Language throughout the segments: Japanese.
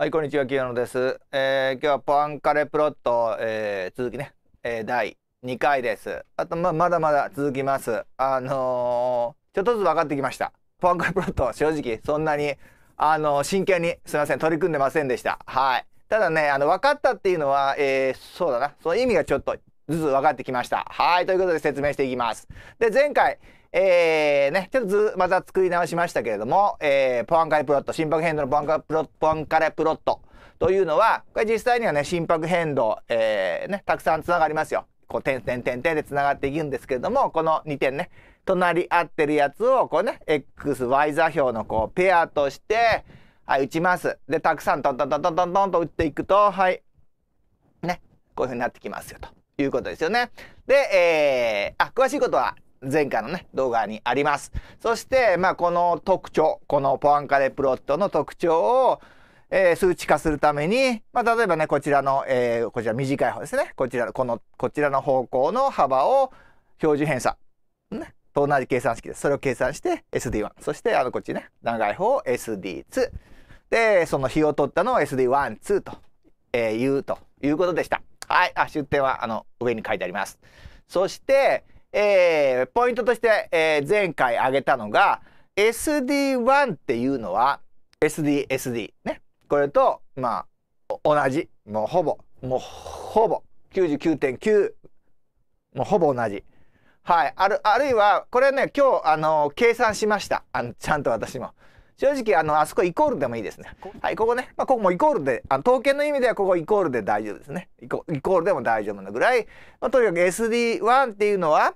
はい、こんにちは、清野です。えー、今日はポアンカレプロット、えー、続きね、えー、第2回です。あと、ま、まだまだ続きます。あのー、ちょっとずつ分かってきました。ポアンカレプロット、正直、そんなに、あのー、真剣に、すいません、取り組んでませんでした。はい。ただね、あの、分かったっていうのは、えそうだな、その意味がちょっとずつ分かってきました。はい、ということで説明していきます。で、前回、えー、ね、ちょっとず、また作り直しましたけれども、えー、ポアンカレプロット、心拍変動のポアンカレプロット、ポアンカレプロットというのは、これ実際にはね、心拍変動、えー、ね、たくさん繋がりますよ。こう、点点点点で繋がっていくんですけれども、この2点ね、隣り合ってるやつを、こうね、XY 座標のこう、ペアとして、はい、打ちます。で、たくさんトントントントントントンと打っていくと、はい、ね、こういう風になってきますよ、ということですよね。で、えー、あ、詳しいことは、前回のね、動画にあります。そして、まあ、この特徴、このポアンカレプロットの特徴を、えー、数値化するために、まあ、例えばね、こちらの、えー、こちら短い方ですね。こちらの、この、こちらの方向の幅を標準偏差。ね。と同じ計算式です。それを計算して SD1。そして、あの、こっちね。長い方を SD2。で、その日を取ったのを SD1、2と、えー、言うということでした。はい。あ、出典は、あの、上に書いてあります。そして、えー、ポイントとして、えー、前回挙げたのが SD1 っていうのは SDSD ねこれとまあ同じもうほぼもうほぼ99.9もうほぼ同じはいあるあるいはこれね今日あの計算しましたあのちゃんと私も。正直あのあそこイコールでもいいですね。はいここね、まあ、ここもイコールであの統計の意味ではここイコールで大丈夫ですねイコールでも大丈夫なぐらい、まあ、とにかく SD1 っていうのは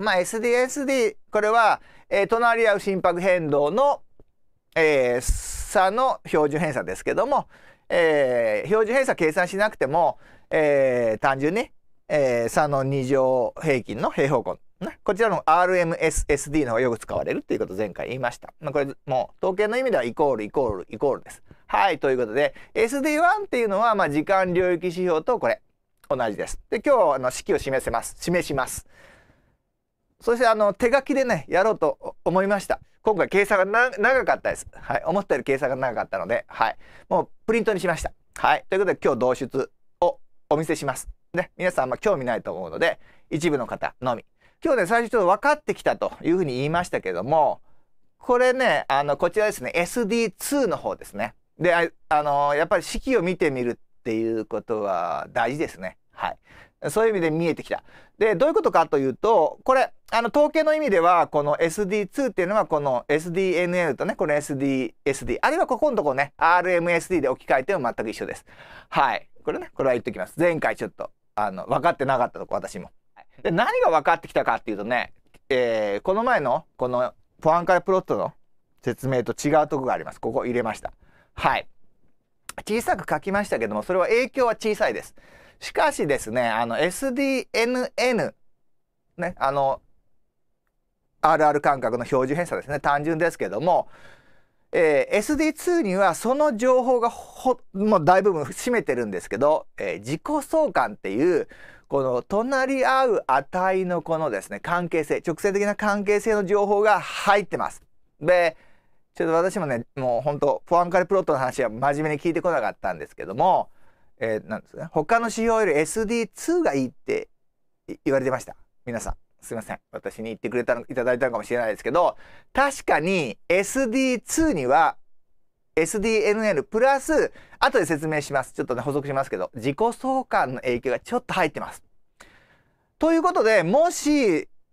まあ、SDSD、これは、えー、隣り合う心拍変動の、えー、差の標準偏差ですけども、えー、標準偏差計算しなくても、えー、単純に、えー、差の2乗平均の平方根、ね、こちらの RMSSD の方がよく使われるっていうことを前回言いました。まあ、これもう統計の意味ではイコールイコールイコールです。はい、ということで SD1 っていうのはまあ時間領域指標とこれ同じです。で今日あの式を示せます示します。そしてあの手書きでねやろうと思いました今回計算が長かったですはい思ったより計算が長かったのではいもうプリントにしましたはいということで今日導出をお見せしますね皆さんあんま興味ないと思うので一部の方のみ今日ね最初ちょっと分かってきたというふうに言いましたけどもこれねあのこちらですね SD2 の方ですねであのやっぱり式を見てみるっていうことは大事ですねはいそういう意味で見えてきた。で、どういうことかというと、これ、あの、統計の意味では、この SD2 っていうのは、この SDNL とね、この SD、SD、あるいはここのとこね、RMSD で置き換えても全く一緒です。はい。これね、これは言っときます。前回ちょっと、あの、分かってなかったとこ、私も。で、何が分かってきたかっていうとね、えー、この前の、この、ポアンカレプロットの説明と違うとこがあります。ここ入れました。はい。小さく書きましたけども、それは影響は小さいです。しかしですね、あの SDNN、ね、あの、RR 感覚の標準偏差ですね、単純ですけども、えー、SD2 にはその情報がほもう大部分占めてるんですけど、えー、自己相関っていうこの隣り合う値のこのですね関係性直線的な関係性の情報が入ってます。でちょっと私もねもう本当ポアンカレプロットの話は真面目に聞いてこなかったんですけどもえー、なんですか他の指標より SD2 がいいって言われてました。皆さん。すいません。私に言ってくれたの、いただいたのかもしれないですけど、確かに SD2 には SDNN プラス、後で説明します。ちょっとね、補足しますけど、自己相関の影響がちょっと入ってます。ということで、もし、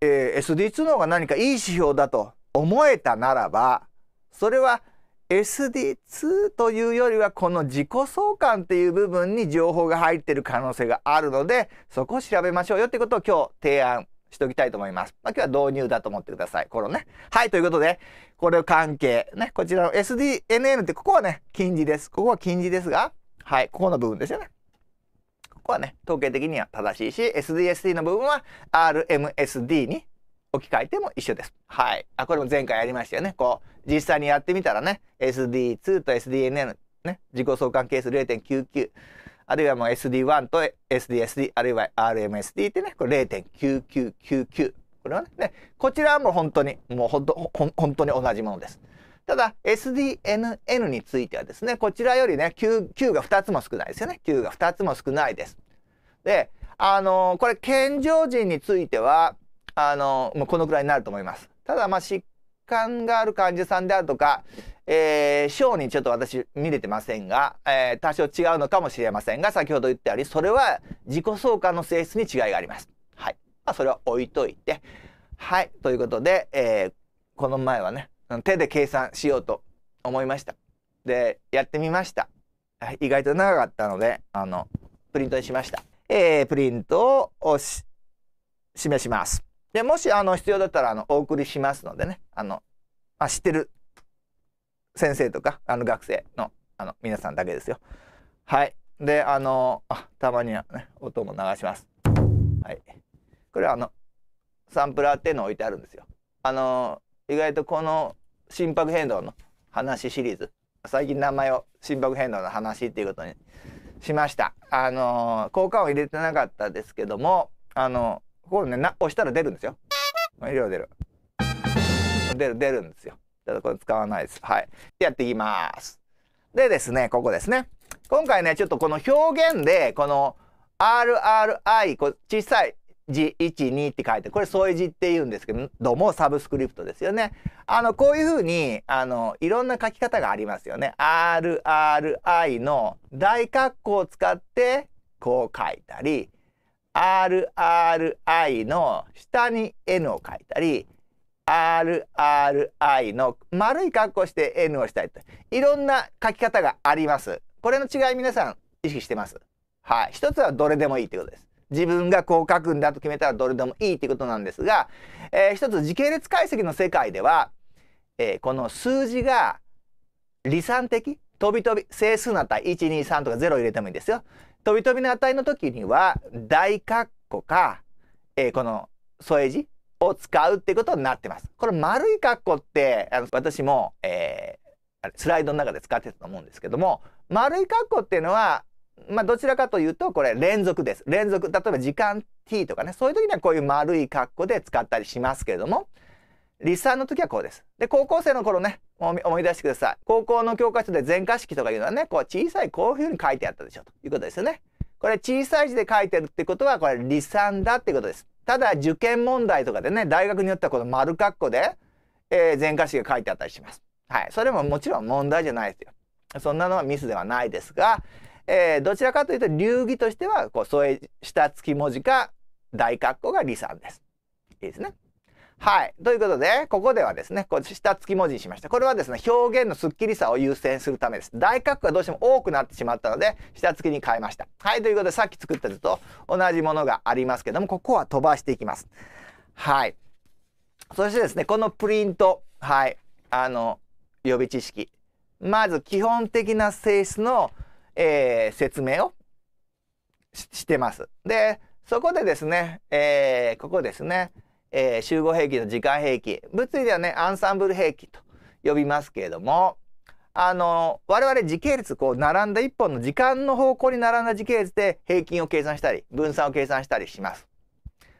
えー、SD2 の方が何かいい指標だと思えたならば、それは SD2 というよりはこの自己相関っていう部分に情報が入ってる可能性があるのでそこを調べましょうよってことを今日提案しておきたいと思います。まあ、今日は導入だと思ってください。このね。はい、ということで、これを関係。ね、こちらの SDNN ってここはね、近似です。ここは近似ですが、はい、ここの部分ですよね。ここはね、統計的には正しいし、SDSD の部分は RMSD に置き換えても一緒です。はい。あ、これも前回やりましたよね。こう、実際にやってみたらね、SD2 と SDNN、ね、自己相関係数0.99。あるいはもう SD1 と SDSD、あるいは RMSD ってね、これ0.9999。これはね、ねこちらはもう本当に、もうほんとほん、本当に同じものです。ただ、SDNN についてはですね、こちらよりね、9, 9が2つも少ないですよね。9が2つも少ないです。で、あのー、これ、健常人については、あの、もうこのくらいになると思います。ただ、まあ、疾患がある患者さんであるとか、えー、小にちょっと私見れてませんが、えー、多少違うのかもしれませんが、先ほど言ったように、それは自己相関の性質に違いがあります。はい。まあ、それは置いといて。はい。ということで、えー、この前はね、手で計算しようと思いました。で、やってみました。意外と長かったので、あの、プリントにしました。えー、プリントを示します。でもしあの必要だったらあのお送りしますのでねあのあ知ってる先生とかあの学生のあの皆さんだけですよ。はい。であのあたまにはね音も流します。はい。これはあのサンプラーっていうの置いてあるんですよ。あの意外とこの心拍変動の話シリーズ最近名前を心拍変動の話っていうことにしました。あの効果音入れてなかったですけどもあのこうねな押したら出るんですよ量出る出る出るんですよただこれ使わないですはいやっていきますでですねここですね今回ねちょっとこの表現でこの RRI こ小さい字12って書いてこれ添え字って言うんですけどもサブスクリプトですよねあのこういうふうにあのいろんな書き方がありますよね RRI の大括弧を使ってこう書いたり RRI の下に N を書いたり RRI の丸い格好して N をしたりといろんな書き方があります。これの違い皆さん意識してます。はい、一つはどれでもいいということです。自分がこう書くんだと決めたらどれでもいいってことなんですが、えー、一つ時系列解析の世界では、えー、この数字が理算的飛び飛び整数なったら123とか0入れてもいいんですよ。飛び飛びの値の時には大括弧か、えー、この添え字を使うってことになってます。これ丸い括弧ってあの私も、えー、スライドの中で使ってたと思うんですけども丸い括弧っていうのはまあ、どちらかというとこれ連続です。連続例えば時間 t とかねそういう時にはこういう丸い括弧で使ったりしますけれども立サの時はこうです。で、高校生の頃ね、思い出してください。高校の教科書で全科式とかいうのはね、こう小さいこういうふうに書いてあったでしょということですよね。これ小さい字で書いてるってことは、これ離散だってことです。ただ、受験問題とかでね、大学によってはこの丸括弧で、えー、全科式が書いてあったりします。はい。それももちろん問題じゃないですよ。そんなのはミスではないですが、えー、どちらかというと、流儀としては、こう、添え、下付き文字か、大括弧が離散です。いいですね。はい。ということで、ここではですね、こう下付き文字にしました。これはですね、表現のスッキリさを優先するためです。大括弧がどうしても多くなってしまったので、下付きに変えました。はい。ということで、さっき作った図と同じものがありますけども、ここは飛ばしていきます。はい。そしてですね、このプリント、はい。あの、予備知識。まず、基本的な性質の、えー、説明をしてます。で、そこでですね、えー、ここですね、えー、集合兵器の時間兵器物理ではねアンサンブル兵器と呼びますけれどもあの我々時系列こう並んだ1本の時間の方向に並んだ時系列で平均を計算したり分散を計算したりします。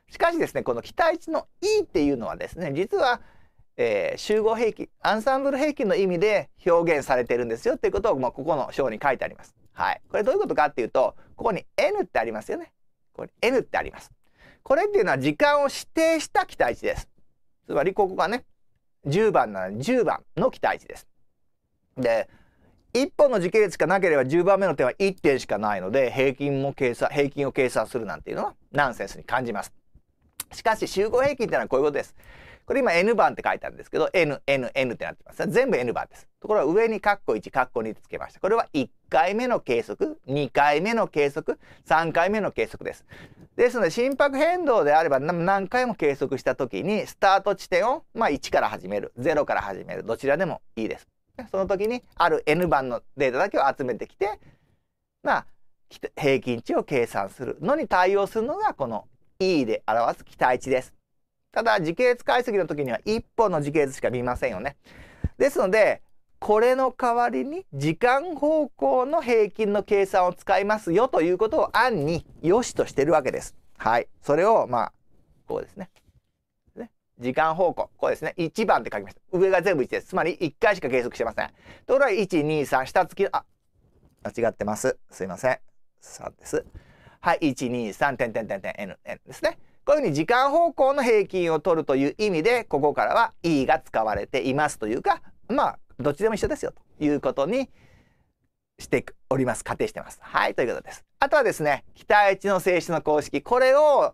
しかしですねこの期待値の E っていうのはですね実は、えー、集合平均アンサンブル平均の意味で表現されてるんですよっていうことを、まあ、ここの章に書いてあります。はい、これどういうことかっていうとここに N ってありますよね。これ N ってあります。これっていうのは時間を指定した期待値です。つまりここがね、10番なら10番の期待値です。で、1本の時系列しかなければ10番目の点は1点しかないので、平均も計算、平均を計算するなんていうのはナンセンスに感じます。しかし集合平均っていうのはこういうことです。これ今 N 番って書いてあるんですけど、N、N、N ってなってます。全部 N 番です。ところが上にカッコ1、カッコ2ってつけました。これは1回目の計測、2回目の計測、3回目の計測です。ですので心拍変動であれば何回も計測した時にスタート地点を、まあ、1から始める、0から始める、どちらでもいいです。その時にある N 番のデータだけを集めてきて、まあ、平均値を計算するのに対応するのがこの E で表す期待値です。ただ、時系列解析の時には1本の時系列しか見ませんよね。ですので、これの代わりに時間方向の平均の計算を使いますよということを案に良しとしてるわけです。はい。それを、まあ、こうですね。時間方向。こうですね。1番って書きました。上が全部1です。つまり1回しか計測してません。ところが1、2、3、下付き、あ、間違ってます。すいません。3です。はい。1、2、3、点点点点 N、N ですね。こういうふうに時間方向の平均を取るという意味で、ここからは E が使われていますというか、まあ、どっちでも一緒ですよということにしております。仮定してます。はい、ということです。あとはですね、期待値の性質の公式、これを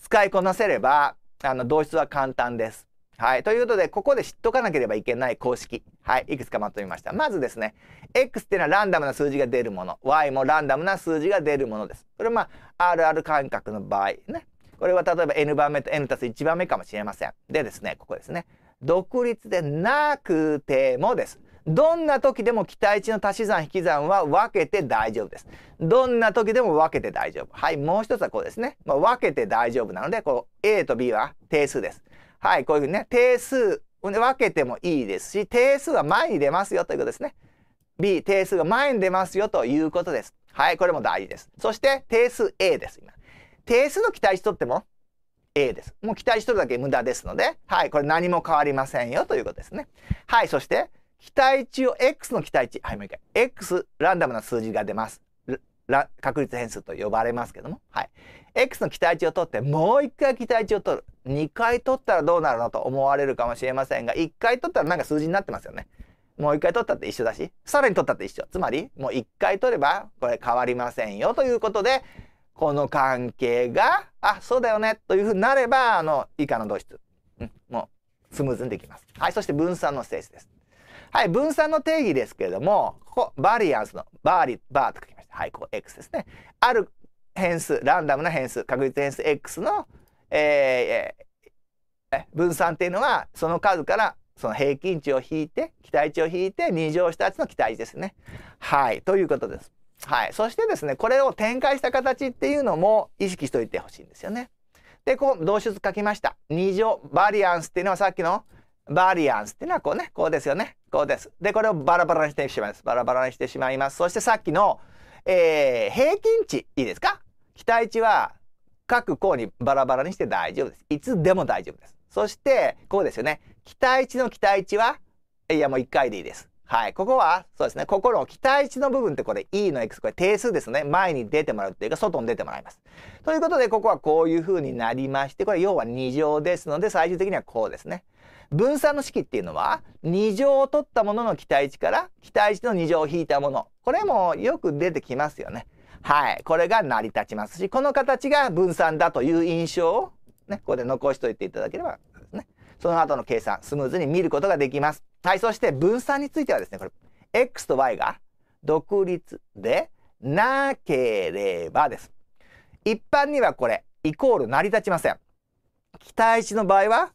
使いこなせれば、あの、導出は簡単です。はい。ということで、ここで知っとかなければいけない公式。はい。いくつかまとめました。まずですね、X っていうのはランダムな数字が出るもの。Y もランダムな数字が出るものです。これまあ、RR 感覚の場合ね。これは例えば n 番目と n たす1番目かもしれません。でですね、ここですね。独立でなくてもです。どんな時でも期待値の足し算引き算は分けて大丈夫です。どんな時でも分けて大丈夫。はい、もう一つはこうですね。まあ、分けて大丈夫なので、こう A と B は定数です。はい、こういうふうにね、定数分けてもいいですし、定数は前に出ますよということですね。B、定数が前に出ますよということです。はい、これも大事です。そして定数 A です。今定数の期待値とっても A です。もう期待値取るだけ無駄ですので、はい、これ何も変わりませんよということですね。はい、そして、期待値を X の期待値、はい、もう一回、X、ランダムな数字が出ます。確率変数と呼ばれますけども、はい。X の期待値を取って、もう一回期待値を取る。2回取ったらどうなるのと思われるかもしれませんが、1回取ったらなんか数字になってますよね。もう一回取ったって一緒だし、さらに取ったって一緒。つまり、もう一回取れば、これ変わりませんよということで、この関係があそうだよねというふうになればあの以下の同質、うん、もうスムーズにできます。はいそして分散の性質です。はい分散の定義ですけれどもここバリアンスのバーリバーと書きました。はいここ x ですね。ある変数ランダムな変数確率変数 x の、えー、えー、分散っていうのはその数からその平均値を引いて期待値を引いて2乗したやつの期待値ですね。はいということです。はい。そしてですね、これを展開した形っていうのも意識しておいてほしいんですよね。で、こう、動詞書きました。2乗バリアンスっていうのはさっきのバリアンスっていうのはこうね、こうですよね。こうです。で、これをバラバラにしてしまいます。バラバラにしてしまいます。そしてさっきの、えー、平均値、いいですか期待値は各項にバラバラにして大丈夫です。いつでも大丈夫です。そして、こうですよね。期待値の期待値は、いやもう1回でいいです。はい、ここは、そうですね、心を期待値の部分ってこれ E の X、これ定数ですね。前に出てもらうっていうか、外に出てもらいます。ということで、ここはこういう風になりまして、これ要は2乗ですので、最終的にはこうですね。分散の式っていうのは、2乗を取ったものの期待値から、期待値の2乗を引いたもの。これもよく出てきますよね。はい、これが成り立ちますし、この形が分散だという印象を、ね、ここで残しといていただければその後の計算、スムーズに見ることができます。はい、そして分散についてはですね、これ、x と y が独立でなければです。一般にはこれ、イコール成り立ちません。期待値の場合は、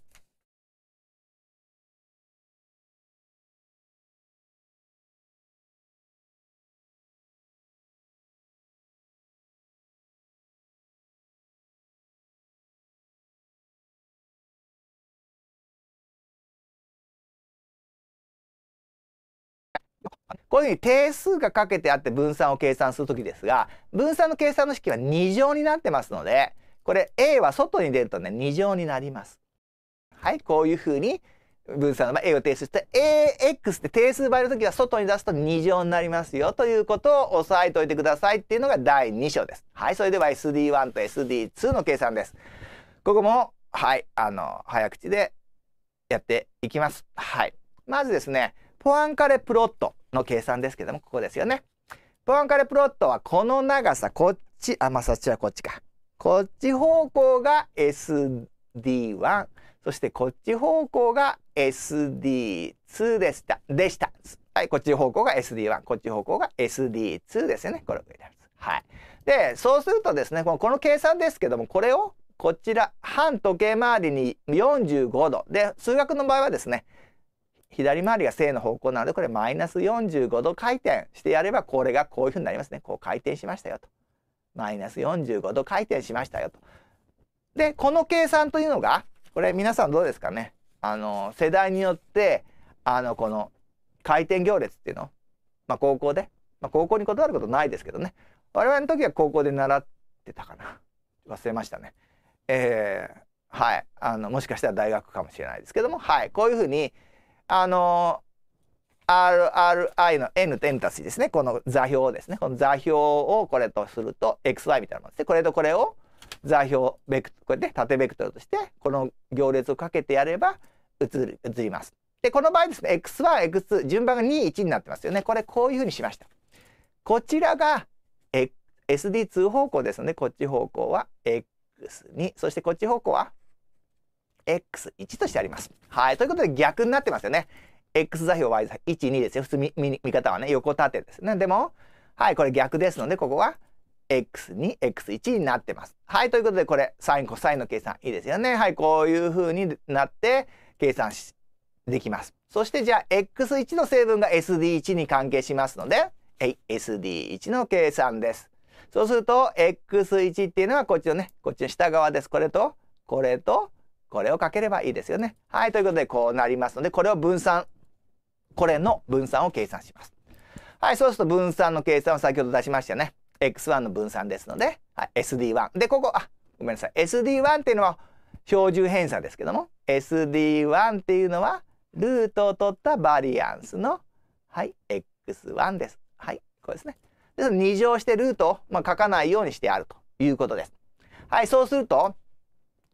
こういうふうに定数がかけてあって分散を計算するときですが分散の計算の式は2乗になってますのでこれ A は外に出るとね2乗になります。はい、こういうふうに分散の場合 A を定数して AX って定数倍のときは外に出すと2乗になりますよということを押さえておいてくださいっていうのが第2章です。はい、それでは SD1 と SD2 の計算です。ここもはい、あの早口でやっていきます。はい、まずですね、ポアンカレプロット。の計算ですけども、ここですよね。ポアンカレプロットはこの長さ、こっち、あ、まあ、そっちはこっちか。こっち方向が SD1、そしてこっち方向が SD2 でした。でした。はい、こっち方向が SD1、こっち方向が SD2 ですよね。これをいである。はい。で、そうするとですね、このこの計算ですけども、これをこちら、反時計回りに45度。で、数学の場合はですね、左回りが正の方向なのでこれマイナス45度回転してやればこれがこういうふうになりますねこう回転しましたよとマイナス45度回転しましたよと。でこの計算というのがこれ皆さんどうですかねあの世代によってあのこの回転行列っていうの、まあ、高校で、まあ、高校に断ることないですけどね我々の時は高校で習ってたかな忘れましたね。えー、はいあのもしかしたら大学かもしれないですけどもはいこういうふうにあの RRI の N と N たすですね。この座標ですね。この座標をこれとすると XY みたいなものですね。これとこれを座標ベクトル、これで縦ベクトルとしてこの行列をかけてやれば移る移ります。でこの場合ですね x1、x2 順番が2、1になってますよね。これこういうふうにしました。こちらが SD2 方向ですのでこっち方向は x2 そしてこっち方向は x1 としてあります。はい。ということで逆になってますよね。x 座標 y 座標12ですよ。普通見見見方はね、横縦です。なでも、はい、これ逆ですので、ここは x2、x1 になってます。はい、ということでこれ、サイン、コサインの計算いいですよね。はい、こういう風になって計算できます。そしてじゃあ、x1 の成分が sd1 に関係しますので、sd1 の計算です。そうすると、x1 っていうのはこっちのね、こっちの下側です。これと、これと、これをかければいいですよね。はい、ということでこうなりますので、これを分散、これの分散を計算します。はい、そうすると分散の計算を先ほど出しましたね。x1 の分散ですので、はい、SD1。で、ここ、あ、ごめんなさい。SD1 っていうのは標準偏差ですけども、SD1 っていうのはルートを取ったバリアンスの、はい、x1 です。はい、これですね。です2乗してルートを、まあ、書かないようにしてあるということです。はい、そうすると、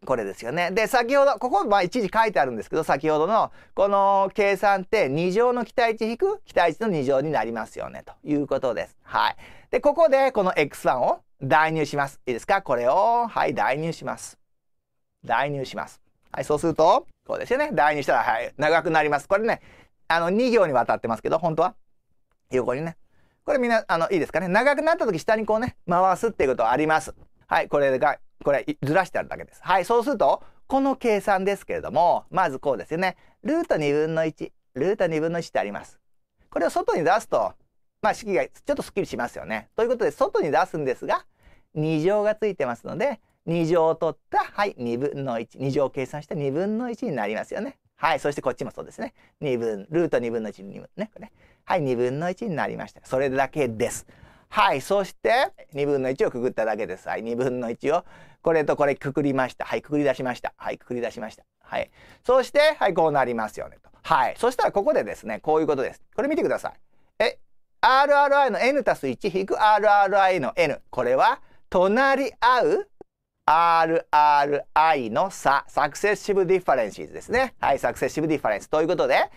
これですよね。で、先ほど、ここ、まあ、一時書いてあるんですけど、先ほどの、この計算って2乗の期待値引く期待値の2乗になりますよね、ということです。はい。で、ここで、この X1 を代入します。いいですかこれを、はい、代入します。代入します。はい、そうすると、こうですよね。代入したら、はい、長くなります。これね、あの、2行にわたってますけど、本当は、横にね。これみんな、あの、いいですかね。長くなった時、下にこうね、回すっていうことあります。はい、これがこれずらしてあるだけです。はい、そうすると、この計算ですけれども、まずこうですよね。ルート2分の1、ルート2分の1ってあります。これを外に出すと、まあ式がちょっとスッキリしますよね。ということで、外に出すんですが、2乗がついてますので、2乗を取った、はい、2分の1、2乗を計算した2分の1になりますよね。はい、そしてこっちもそうですね。2分、ルート2分の1、2分ね、これね。はい、2分の1になりました。それだけです。はい、そして2分の1をくぐっただけです。はい、2分の1をこれとこれくくりました。はい、くくり出しました。はい、くくり出しました。はい。そして、はい、こうなりますよねと。はい。そしたらここでですね、こういうことです。これ見てください。え、RRI の n たす 1-RRI の n。これは、隣り合う RRI の差。サクセシブディファレンシーズですね。はい、サクセシブディファレンス。ということで、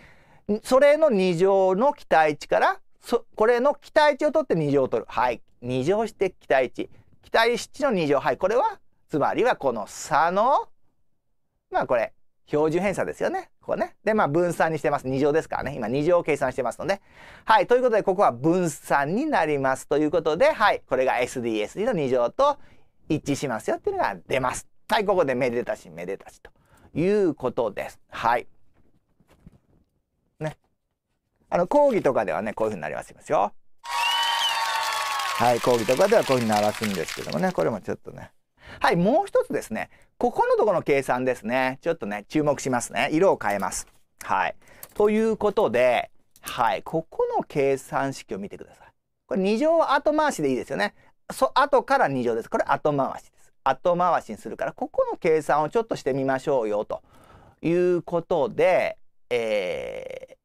それの2乗の期待値からそこれの期待値を取って二乗を取る。はい。二乗して期待値。期待値の二乗。はい。これは、つまりはこの差の、まあこれ、標準偏差ですよね。ここね。で、まあ分散にしてます。2乗ですからね。今2乗を計算してますので。はい。ということで、ここは分散になります。ということで、はい。これが SDSD の2乗と一致しますよっていうのが出ます。はい。ここでめでたしめでたしということです。はい。あの、講義とかではね、こういうふうになりますよ。はい、講義とかではこういうふうに鳴らすんですけどもね、これもちょっとね。はい、もう一つですね。ここのとこの計算ですね。ちょっとね、注目しますね。色を変えます。はい。ということで、はい、ここの計算式を見てください。これ2乗は後回しでいいですよね。そ後から2乗です。これ後回しです。後回しにするから、ここの計算をちょっとしてみましょうよということで、え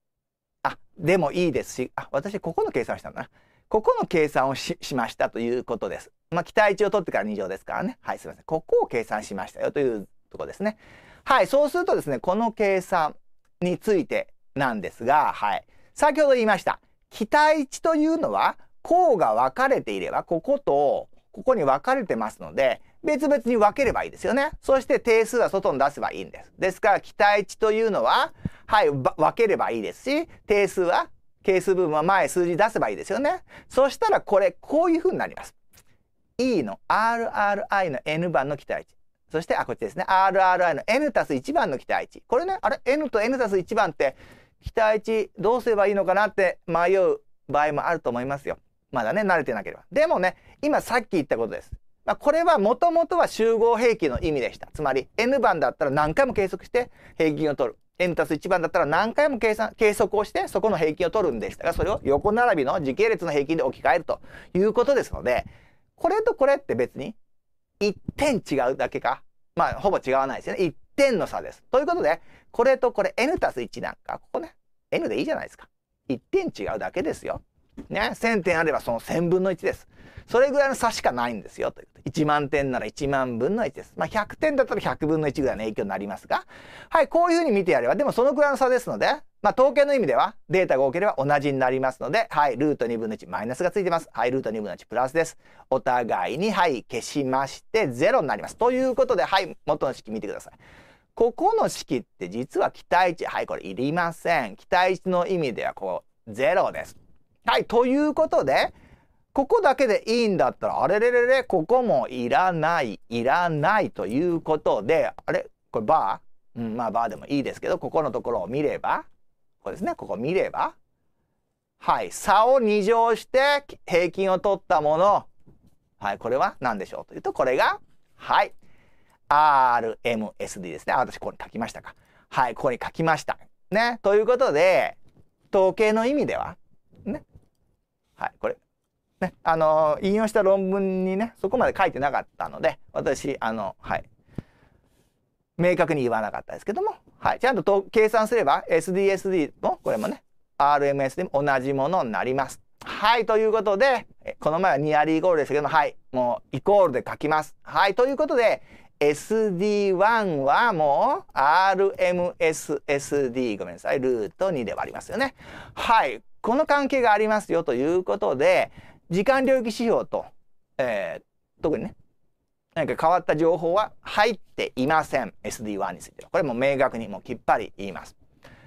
でもいいですし、あ、私ここの計算したんだな。ここの計算をししましたということです。まあ、期待値を取ってから2乗ですからね。はい、すいません。ここを計算しましたよというとこですね。はい、そうするとですね、この計算についてなんですが、はい。先ほど言いました。期待値というのは、項が分かれていれば、こことここに分かれてますので、別々に分ければいいですよね。そして定数は外に出せばいいんです。ですから期待値というのは、はい、分ければいいですし、定数は係数部分は前数字出せばいいですよね。そしたらこれこういうふうになります。E の RRI の N 番の期待値。そして、あ、こっちですね。RRI の N たす1番の期待値。これね、あれ ?N と N たす1番って期待値どうすればいいのかなって迷う場合もあると思いますよ。まだね、慣れてなければ。でもね、今さっき言ったことです。まあ、これはもともとは集合平均の意味でした。つまり n 番だったら何回も計測して平均を取る。n たす1番だったら何回も計算計測をしてそこの平均を取るんでしたがそれを横並びの時系列の平均で置き換えるということですのでこれとこれって別に1点違うだけかまあほぼ違わないですよね1点の差です。ということでこれとこれ n たす1なんかここね n でいいじゃないですか1点違うだけですよ。ね1000点あればその1000分の1です。それぐらいの差しかないんですよ1万点なら1万分の1です。まあ、100点だったら100分の1ぐらいの影響になりますが、はい、こういうふうに見てやれば、でもそのぐらいの差ですので、まあ、統計の意味では、データが多ければ同じになりますので、はい、ルート2分の1マイナスがついてます。はい、ルート2分の1プラスです。お互いに、はい、消しまして、0になります。ということで、はい、元の式見てください。ここの式って実は期待値、はい、これいりません。期待値の意味では、こう、0です。はい、ということで、ここだけでいいんだったら、あれれれれ、ここもいらない、いらないということで、あれこれバーうん、まあバーでもいいですけど、ここのところを見れば、ここですね、ここ見れば、はい、差を2乗して平均を取ったもの、はい、これは何でしょうというと、これが、はい、RMSD ですね。あ、私ここに書きましたか。はい、ここに書きました。ね、ということで、統計の意味では、ね、はい、これ、ね、あの、引用した論文にね、そこまで書いてなかったので、私、あの、はい。明確に言わなかったですけども、はい。ちゃんとと計算すれば、SDSD も、これもね、RMS でも同じものになります。はい。ということで、この前はニアリーイコールでしたけども、はい。もう、イコールで書きます。はい。ということで、SD1 はもう RMSSD ごめんなさいルート2で割りますよね。はいこの関係がありますよということで時間領域指標と、えー、特にね、何か変わった情報は入っていません。SD1 については。これも明確にもうきっぱり言います。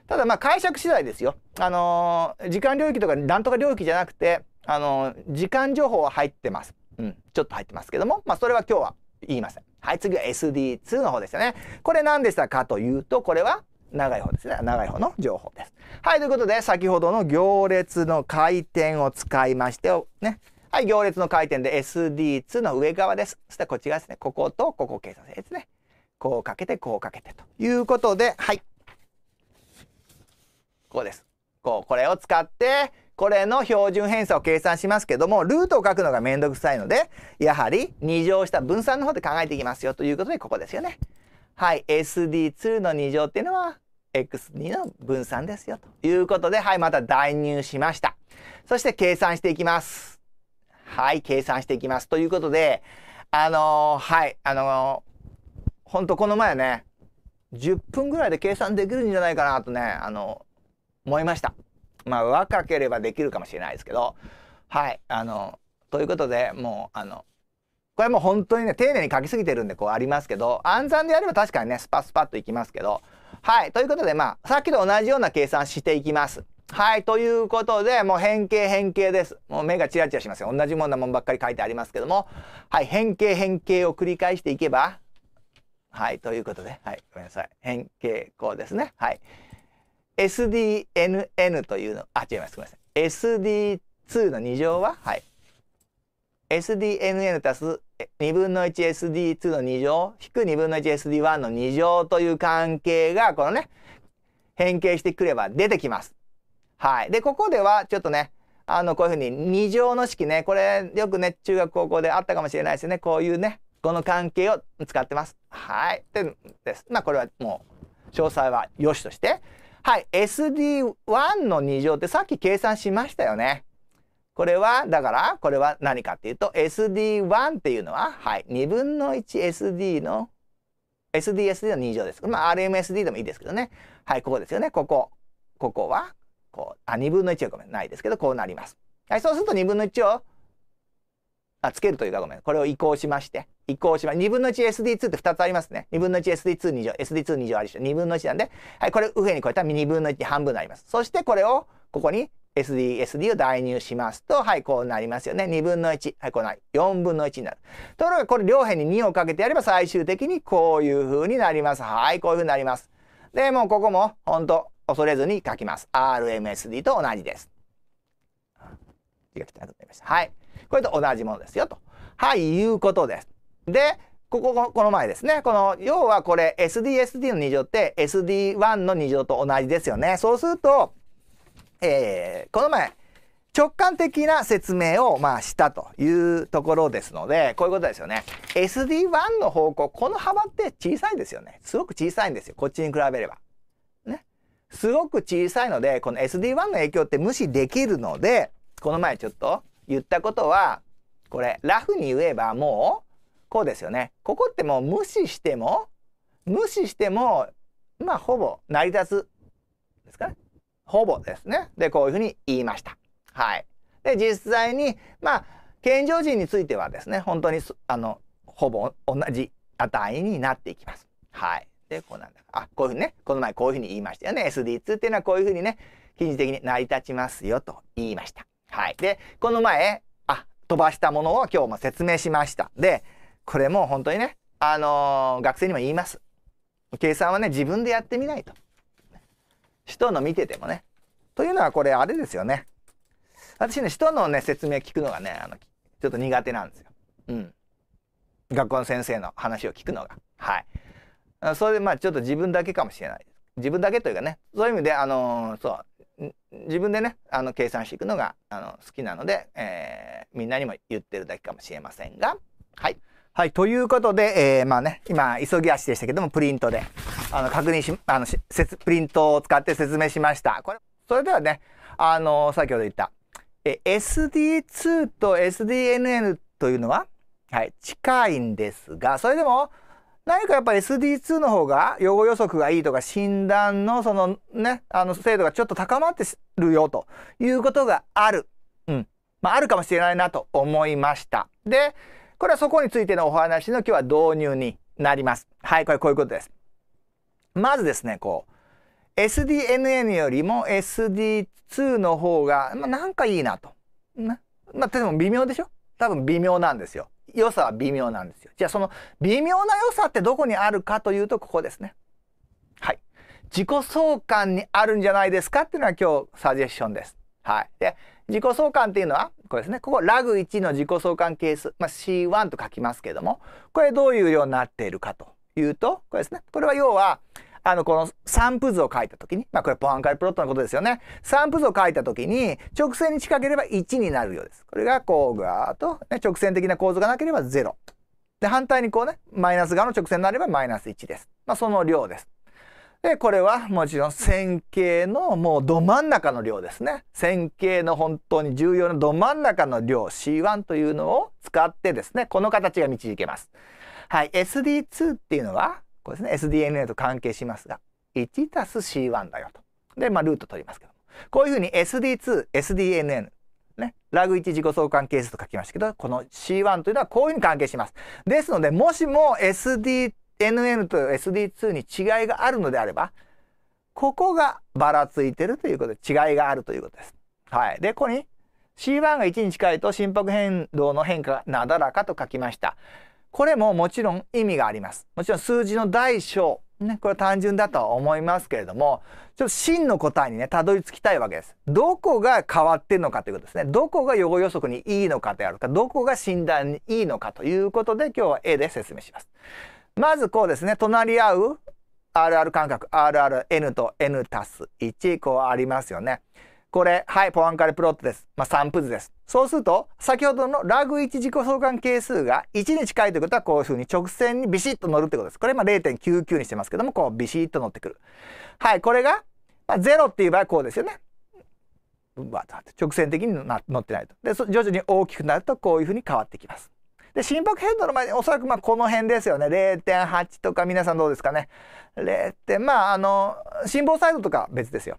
ただまあ解釈次第ですよ。あのー、時間領域とかなんとか領域じゃなくて、あのー、時間情報は入ってます。うん、ちょっと入ってますけども、まあそれは今日は言いません。はい、次は SD2 の方ですよね。これ何でしたかというと、これは長い方ですね。長い方の情報です。はい、ということで、先ほどの行列の回転を使いまして、ね。はい、行列の回転で SD2 の上側です。そしたらこっち側ですね。こことここ計算ですね。こうかけて、こうかけてということで、はい。こうです。こう、これを使って、これの標準偏差を計算しますけども、ルートを書くのがめんどくさいので、やはり2乗した分散の方で考えていきますよということで、ここですよね。はい。SD2 の2乗っていうのは、x2 の分散ですよということで、はい、また代入しました。そして計算していきます。はい、計算していきます。ということで、あのー、はい、あのー、ほんとこの前ね、10分ぐらいで計算できるんじゃないかなとね、あのー、思いました。まあ、若ければできるかもしれないですけど、はい、あのということで、もう、あの、これもう本当にね、丁寧に書きすぎてるんで、こうありますけど、暗算でやれば確かにね、スパスパッといきますけど、はい。ということで、まあ、さっきと同じような計算していきます。はい。ということで、もう変形変形です。もう目がチラチラしますよ。同じもんなもんばっかり書いてありますけども。はい。変形変形を繰り返していけば。はい。ということで、はい。ごめんなさい。変形こうですね。はい。SDNN というの、あ、違います。ごめんなさい。SD2 の2乗は、はい。SDNN 足す2分の 1SD2 の2乗引く2分の 1SD1 の2乗という関係がこのね変形してくれば出てきます。はい。で、ここではちょっとね、あの、こういうふうに2乗の式ね、これよくね、中学高校であったかもしれないですね。こういうね、この関係を使ってます。はい。でです。まあ、これはもう、詳細はよしとして。はい。SD1 の2乗ってさっき計算しましたよね。これは、だから、これは何かっていうと、SD1 っていうのは、はい、2分の 1SD の、SDSD の2乗です。まあ、RMSD でもいいですけどね。はい、ここですよね。ここ。ここは、こう、あ、2分の1はごめん、ないですけど、こうなります。はい、そうすると2分の1を、あ、つけるというかごめん、これを移行しまして、移行します。2分の 1SD2 って2つありますね。2分の 1SD22 乗、SD22 乗ありしょ。2分の1なんで、はい、これ右辺にこうやったら2分の1半分になります。そしてこれを、ここに SDSD を代入しますと、はい、こうなりますよね。2分の1。はい、こうなり。4分の1になる。ところが、これ両辺に2をかけてやれば最終的にこういう風になります。はい、こういう風になります。で、もうここも、ほんと、恐れずに書きます。RMSD と同じです。はい。これと同じものですよ、と。はい、いうことです。で、ここ、この前ですね。この、要はこれ、SDSD の2乗って SD1 の2乗と同じですよね。そうすると、えー、この前直感的な説明をまあしたというところですのでこういうことですよね SD1 の方向この幅って小さいですよねすごく小さいんですよこっちに比べればねすごく小さいのでこの SD1 の影響って無視できるのでこの前ちょっと言ったことはこれラフに言えばもうこうですよねここってもう無視しても無視してもまあほぼ成り立つですかねほぼですね。で、こういうふうに言いました。はい。で、実際に、まあ、健常人についてはですね、本当に、あの、ほぼ同じ値になっていきます。はい。で、こうなんだ。あ、こういうふうにね、この前こういうふうに言いましたよね。SD2 っていうのはこういうふうにね、近似的に成り立ちますよと言いました。はい。で、この前、あ、飛ばしたものを今日も説明しました。で、これも本当にね、あのー、学生にも言います。計算はね、自分でやってみないと。徒の見ててもね。というのはこれあれですよね。私ね、人のね、説明聞くのがね、あの、ちょっと苦手なんですよ。うん。学校の先生の話を聞くのが。はい。それでまあちょっと自分だけかもしれない。自分だけというかね、そういう意味で、あのー、そう、自分でね、あの、計算していくのが、あの、好きなので、えー、みんなにも言ってるだけかもしれませんが、はい。はい。ということで、えー、まあね、今、急ぎ足でしたけども、プリントで、あの、確認し、あの、せプリントを使って説明しました。これ、それではね、あの、先ほど言った、え、SD2 と SDNN というのは、はい、近いんですが、それでも、何かやっぱ SD2 の方が予後予測がいいとか診断のそのね、あの精度がちょっと高まってるよということがある。うん。まああるかもしれないなと思いました。で、これはそこについてのお話の今日は導入になります。はい、これこういうことです。まずですね、こう、SDNN よりも SD2 の方が、まあ、なんかいいなと。まあ、でも微妙でしょ多分微妙なんですよ。良さは微妙なんですよ。じゃあその微妙な良さってどこにあるかというと、ここですね。はい。自己相関にあるんじゃないですかっていうのは今日サジェッションです。はい。で、自己相関っていうのは、これですね。ここ、ラグ1の自己相関係数。まあ、C1 と書きますけども、これどういうようになっているかというと、これですね。これは要は、あの、この散布図を書いたときに、まあ、これポアンカイプロットのことですよね。散布図を書いたときに、直線に近ければ1になるようです。これがこうガーと、ね、直線的な構造がなければ0。で、反対にこうね、マイナス側の直線になればマイナス1です。まあ、その量です。でこれはもちろん線形のもうど真ん中の量ですね線形の本当に重要など真ん中の量 C1 というのを使ってですねこの形が導けます。はい SD2 っていうのはこれですね SDNA と関係しますが 1+C1 だよと。でまあルート取りますけどもこういうふうに SD2SDNN ね、ラグ1自己相関係数と書きましたけどこの C1 というのはこういうふうに関係します。ですのでもしも SD2 NN と SD2 に違いがあるのであれば、ここがばらついてるということで違いがあるということです。はい。で、ここに C1 が1に近いと心拍変動の変化がなだらかと書きました。これももちろん意味があります。もちろん数字の大小、ね、これは単純だとは思いますけれども、ちょっと真の答えにね、たどり着きたいわけです。どこが変わってるのかということですね。どこが予後予測にいいのかであるか、どこが診断にいいのかということで、今日は A で説明します。まずこうですね、隣り合う RR 間隔 RRN と N たす1こうありますよね。これはいポアンカレプロットです。まあ、散布図です。そうすると先ほどのラグ1自己相関係数が1に近いということはこういうふうに直線にビシッと乗るってことです。これまあ、0.99にしてますけどもこうビシッと乗ってくる。はいこれが、まあ、0っていう場合こうですよね。直線的に乗ってないと。で徐々に大きくなるとこういうふうに変わってきます。で、心拍変動の前に、おそらくまあこの辺ですよね。0.8とか皆さんどうですかね。0. 点まあ、あの、心房細動とか別ですよ。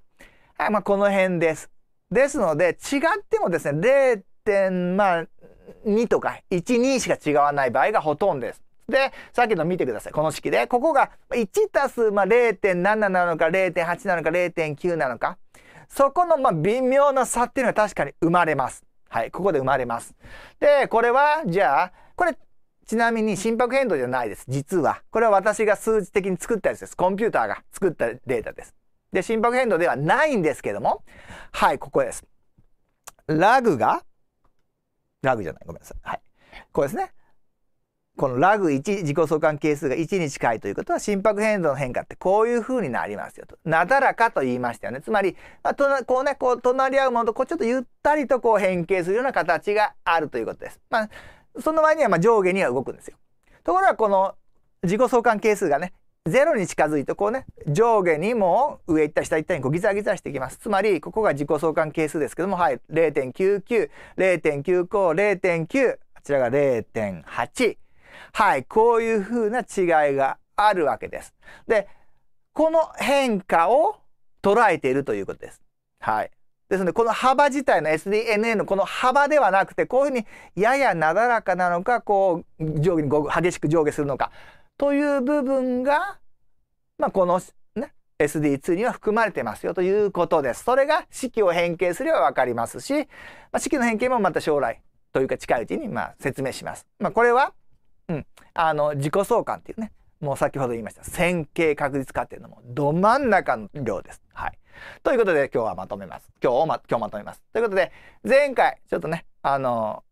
はい、まあこの辺です。ですので、違ってもですね、0. まあ2とか12しか違わない場合がほとんどです。で、さっきの見てください。この式で。ここが1たす0.7なのか0.8なのか0.9なのか。そこのま微妙な差っていうのが確かに生まれます。はい。ここで生まれます。で、これは、じゃあ、これ、ちなみに心拍変動じゃないです。実は。これは私が数字的に作ったやつです。コンピューターが作ったデータです。で、心拍変動ではないんですけども、はい、ここです。ラグが、ラグじゃない、ごめんなさい。はい。こうですね。このラグ1、自己相関係数が1に近いということは心拍変動の変化ってこういう風になりますよと。なだらかと言いましたよね。つまり、まあ、こうね、こう隣り合うものとこうちょっとゆったりとこう変形するような形があるということです。まあその場合にはま上下には動くんですよ。ところがこの自己相関係数がね0に近づいてこうね上下にも上行った下行ったにこうギザギザしていきますつまりここが自己相関係数ですけどもはい0.990.95.0.9こちらが0.8はいこういうふうな違いがあるわけです。でこの変化を捉えているということです。はいですのでこの幅自体の SDNA のこの幅ではなくてこういうふうにややなだらかなのかこう上下に激しく上下するのかという部分が、まあ、この、ね、SD2 には含まれてますよということです。それが式を変形すれば分かりますし、まあ、式の変形もまた将来というか近いうちにま説明します。まあ、これは、うん、あの自己相関っていうねもう先ほど言いました線形確率化っていうのもど真ん中の量です。はいということで今日はまとめます。今日をま、今日まとめます。ということで前回ちょっとね、あの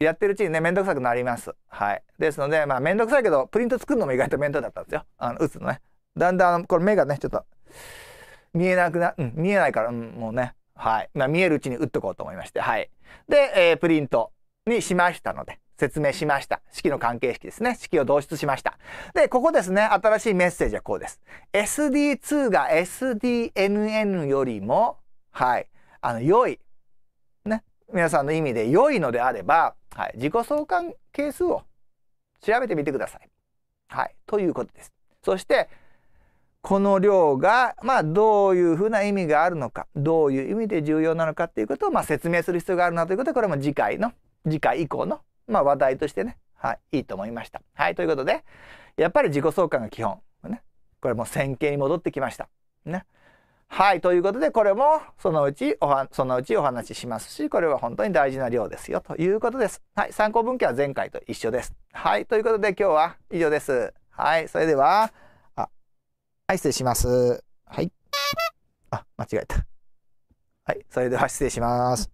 ー、やってるうちにね、めんどくさくなります。はい。ですので、まあめんどくさいけど、プリント作るのも意外と面倒だったんですよ。あの、打つのね。だんだん、これ目がね、ちょっと見えなくな、うん、見えないから、うん、もうね、はい。まあ見えるうちに打っとこうと思いまして、はい。で、えー、プリントにしましたので、説明しました。式の関係式ですね。式を導出しました。で、ここですね、新しいメッセージはこうです。SD2 が SDNN よりも、はい、あの、良い、ね、皆さんの意味で良いのであれば、はい、自己相関係数を調べてみてください。はい、ということです。そして、この量が、まあ、どういうふうな意味があるのか、どういう意味で重要なのかっていうことを、まあ、説明する必要があるなということで、これも次回の、次回以降のまあ、話題としてね、はい、いいと思いました。はい、ということで、やっぱり自己相関が基本。ね、これも線形に戻ってきました。ね。はい、ということで、これもそのうちおは、そのうちお話ししますし、これは本当に大事な量ですよ、ということです。はい、参考文献は前回と一緒です。はい、ということで今日は以上です。はい、それでは、あ、はい、失礼します。はい。あ、間違えた。はい、それでは失礼します。